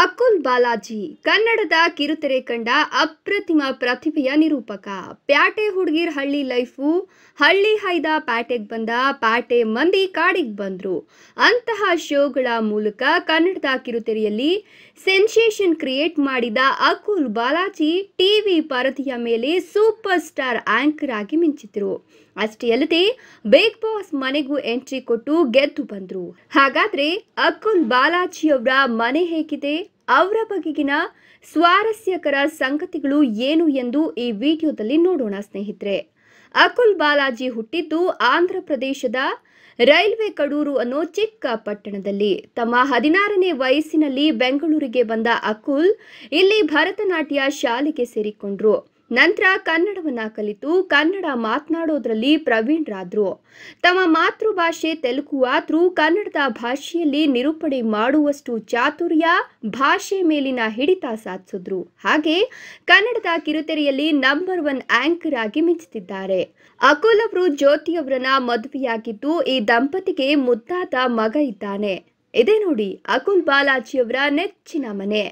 ಅಕುಲ್ ಬಾಲಾಜಿ ಕನ್ನಡದ ಕಿರುತೆರೆ ಕಂಡ ಅಪ್ರತಿಮ ಪ್ರತಿಭೆಯ ನಿರೂಪಕ ಪ್ಯಾಟೆ ಹುಡುಗಿರ್ ಹಳ್ಳಿ ಲೈಫು ಹಳ್ಳಿ ಹೈದ ಪ್ಯಾಟೆಗೆ ಬಂದ ಪ್ಯಾಟೆ ಮಂದಿ ಕಾಡಿಗೆ ಬಂದರು ಅಂತಹ ಶೋಗಳ ಮೂಲಕ ಕನ್ನಡದ ಕಿರುತೆರೆಯಲ್ಲಿ ಸೆನ್ಸೇಷನ್ ಕ್ರಿಯೇಟ್ ಮಾಡಿದ ಅಕುಲ್ ಬಾಲಾಜಿ ಟಿವಿ ಪರದೆಯ ಮೇಲೆ ಸೂಪರ್ ಸ್ಟಾರ್ ಆಂಕರ್ ಆಗಿ ಮಿಂಚಿದ್ರು ಅಷ್ಟೇ ಅಲ್ಲದೆ ಬಿಗ್ ಬಾಸ್ ಮನೆಗೂ ಎಂಟ್ರಿ ಕೊಟ್ಟು ಗೆದ್ದು ಬಂದರು ಹಾಗಾದ್ರೆ ಅಕುಲ್ ಬಾಲಾಜಿಯವರ ಮನೆ ಹೇಗಿದೆ ಅವರ ಬಗೆಗಿನ ಸ್ವಾರಸ್ಯಕರ ಸಂಗತಿಗಳು ಏನು ಎಂದು ಈ ವಿಡಿಯೋದಲ್ಲಿ ನೋಡೋಣ ಸ್ನೇಹಿತರೆ ಅಕುಲ್ ಬಾಲಾಜಿ ಹುಟ್ಟಿದ್ದು ಆಂಧ್ರ ಪ್ರದೇಶದ ರೈಲ್ವೆ ಕಡೂರು ಅನ್ನೋ ಚಿಕ್ಕ ಪಟ್ಟಣದಲ್ಲಿ ತಮ್ಮ ಹದಿನಾರನೇ ವಯಸ್ಸಿನಲ್ಲಿ ಬೆಂಗಳೂರಿಗೆ ಬಂದ ಅಕುಲ್ ಇಲ್ಲಿ ಭರತನಾಟ್ಯ ಶಾಲೆಗೆ ಸೇರಿಕೊಂಡ್ರು ನಂತರ ಕನ್ನಡವನ್ನು ಕಲಿತು ಕನ್ನಡ ಮಾತನಾಡೋದ್ರಲ್ಲಿ ಪ್ರವೀಣರಾದರು ತಮ್ಮ ಮಾತೃಭಾಷೆ ತೆಲುಗು ಆದರೂ ಕನ್ನಡದ ಭಾಷೆಯಲ್ಲಿ ನಿರೂಪಣೆ ಮಾಡುವಷ್ಟು ಚಾತುರ್ಯ ಭಾಷೆ ಮೇಲಿನ ಹಿಡಿತ ಸಾಧಿಸಿದ್ರು ಹಾಗೆ ಕನ್ನಡದ ಕಿರುತೆರೆಯಲ್ಲಿ ನಂಬರ್ ಒನ್ ಆಂಕರ್ ಆಗಿ ಮಿಂಚುತ್ತಿದ್ದಾರೆ ಜ್ಯೋತಿ ಅವರನ್ನ ಮದುವೆಯಾಗಿದ್ದು ಈ ದಂಪತಿಗೆ ಮುದ್ದಾದ ಮಗ ಇದ್ದಾನೆ ಇದೇ ನೋಡಿ ಅಕುಲ್ ಅವರ ನೆಚ್ಚಿನ ಮನೆ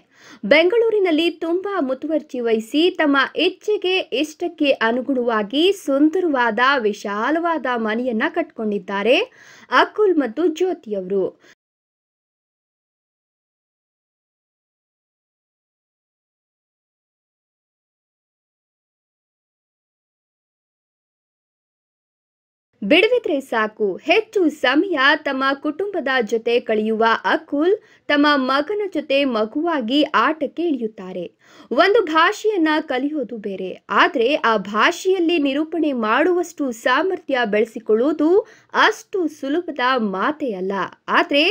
ಬೆಂಗಳೂರಿನಲ್ಲಿ ತುಂಬಾ ಮುತುವರ್ಜಿ ವಹಿಸಿ ತಮ್ಮ ಇಚ್ಛೆಗೆ ಇಷ್ಟಕ್ಕೆ ಅನುಗುಣವಾಗಿ ಸುಂದರವಾದ ವಿಶಾಲವಾದ ಮನೆಯನ್ನ ಕಟ್ಕೊಂಡಿದ್ದಾರೆ ಅಕುಲ್ ಮತ್ತು ಜ್ಯೋತಿಯವರು ಬಿಡುವಿದ್ರೆ ಸಾಕು ಹೆಚ್ಚು ಸಮಯ ತಮ್ಮ ಕುಟುಂಬದ ಜೊತೆ ಕಳೆಯುವ ಅಕುಲ್ ತಮ್ಮ ಮಗನ ಜೊತೆ ಮಗುವಾಗಿ ಆಟಕ್ಕೆ ಇಳಿಯುತ್ತಾರೆ ಒಂದು ಭಾಷೆಯನ್ನ ಕಲಿಯೋದು ಬೇರೆ ಆದರೆ ಆ ಭಾಷೆಯಲ್ಲಿ ನಿರೂಪಣೆ ಮಾಡುವಷ್ಟು ಸಾಮರ್ಥ್ಯ ಬೆಳೆಸಿಕೊಳ್ಳುವುದು ಅಷ್ಟು ಸುಲಭದ ಮಾತೆಯಲ್ಲ ಅಲ್ಲ ಆದರೆ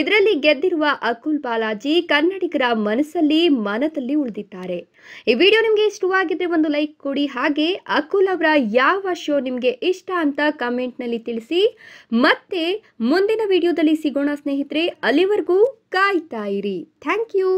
ಇದರಲ್ಲಿ ಗೆದ್ದಿರುವ ಅಕುಲ್ ಬಾಲಾಜಿ ಕನ್ನಡಿಗರ ಮನಸ್ಸಲ್ಲಿ ಮನದಲ್ಲಿ ಉಳಿದಿದ್ದಾರೆ ಈ ವಿಡಿಯೋ ನಿಮಗೆ ಇಷ್ಟವಾಗಿದ್ರೆ ಒಂದು ಲೈಕ್ ಕೊಡಿ ಹಾಗೆ ಅಕುಲ್ ಅವರ ಯಾವ ಶೋ ನಿಮಗೆ ಇಷ್ಟ ಅಂತ ಕಮೆಂಟ್ ಕಮೆಂಟ್ನಲ್ಲಿ ತಿಳಿಸಿ ಮತ್ತೆ ಮುಂದಿನ ವಿಡಿಯೋದಲ್ಲಿ ಸಿಗೋಣ ಸ್ನೇಹಿತರೆ ಅಲ್ಲಿವರೆಗೂ ಕಾಯ್ತಾ ಇರಿ ಥ್ಯಾಂಕ್ ಯು